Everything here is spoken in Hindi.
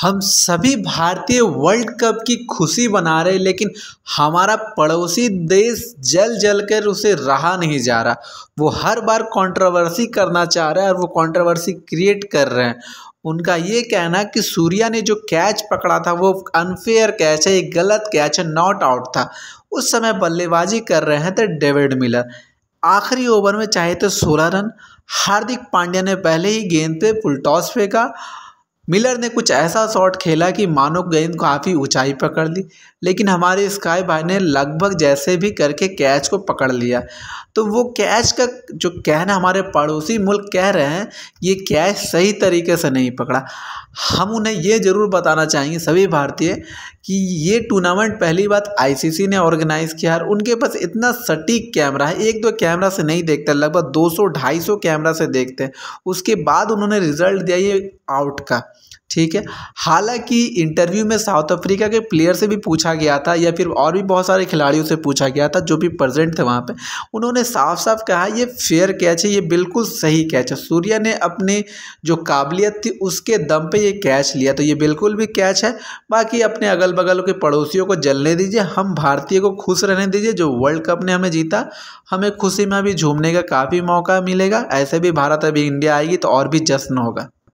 हम सभी भारतीय वर्ल्ड कप की खुशी बना रहे लेकिन हमारा पड़ोसी देश जल जल कर उसे रहा नहीं जा रहा वो हर बार कंट्रोवर्सी करना चाह रहे हैं और वो कंट्रोवर्सी क्रिएट कर रहे हैं उनका ये कहना कि सूर्या ने जो कैच पकड़ा था वो अनफेयर कैच है एक गलत कैच है नॉट आउट था उस समय बल्लेबाजी कर रहे हैं थे तो डेविड मिलर आखिरी ओवर में चाहे तो सोलह रन हार्दिक पांड्या ने पहले ही गेंद पे फुल टॉस फेंका मिलर ने कुछ ऐसा शॉट खेला कि मानो गेंद काफ़ी ऊंचाई पकड़ ली लेकिन हमारे स्काई भाई ने लगभग जैसे भी करके कैच को पकड़ लिया तो वो कैच का जो कहना हमारे पड़ोसी मुल्क कह रहे हैं ये कैच सही तरीके से नहीं पकड़ा हम उन्हें ये ज़रूर बताना चाहेंगे सभी भारतीय कि ये टूर्नामेंट पहली बात आईसीसी ने ऑर्गेनाइज़ किया है उनके पास इतना सटीक कैमरा है एक दो कैमरा से नहीं देखते लगभग 200 250 कैमरा से देखते हैं उसके बाद उन्होंने रिजल्ट दिया ये आउट का ठीक है हालांकि इंटरव्यू में साउथ अफ्रीका के प्लेयर से भी पूछा गया था या फिर और भी बहुत सारे खिलाड़ियों से पूछा गया था जो भी प्रेजेंट थे वहाँ पे उन्होंने साफ साफ कहा ये फेयर कैच है ये बिल्कुल सही कैच है सूर्या ने अपने जो काबिलियत थी उसके दम पे ये कैच लिया तो ये बिल्कुल भी कैच है बाकी अपने अगल बगल के पड़ोसियों को जलने दीजिए हम भारतीय को खुश रहने दीजिए जो वर्ल्ड कप ने हमें जीता हमें खुशी में अभी झूमने का काफ़ी मौका मिलेगा ऐसे भी भारत अभी इंडिया आएगी तो और भी जश्न होगा